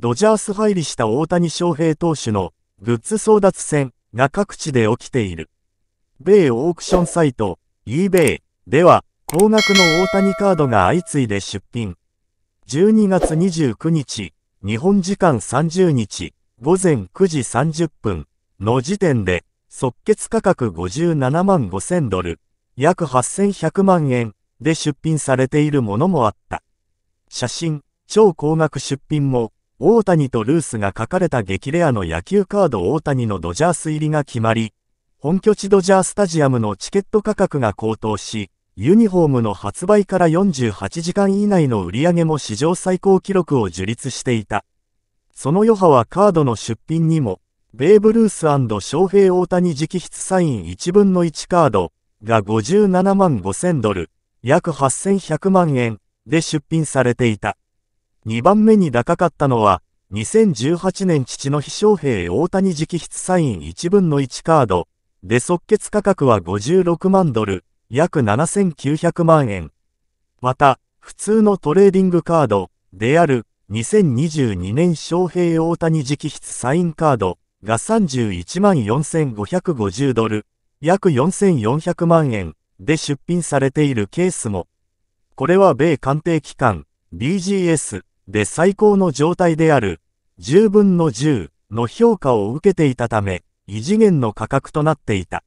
ドジャース入りした大谷翔平投手のグッズ争奪戦が各地で起きている。米オークションサイト eBay では高額の大谷カードが相次いで出品。12月29日、日本時間30日、午前9時30分の時点で即決価格57万5000ドル、約8100万円で出品されているものもあった。写真、超高額出品も大谷とルースが書かれた激レアの野球カード大谷のドジャース入りが決まり、本拠地ドジャースタジアムのチケット価格が高騰し、ユニフォームの発売から48時間以内の売り上げも史上最高記録を樹立していた。その余波はカードの出品にも、ベーブ・ルース翔平大谷直筆サイン1分の1カードが57万5000ドル、約8100万円で出品されていた。2番目に高かったのは、2018年父の日将兵大谷直筆サイン1分の1カード、で即決価格は56万ドル、約7900万円。また、普通のトレーディングカード、である、2022年将兵大谷直筆サインカードが31万4550ドル、約4400万円で出品されているケースも。これは米鑑定機関、BGS で最高の状態である10分の10の評価を受けていたため、異次元の価格となっていた。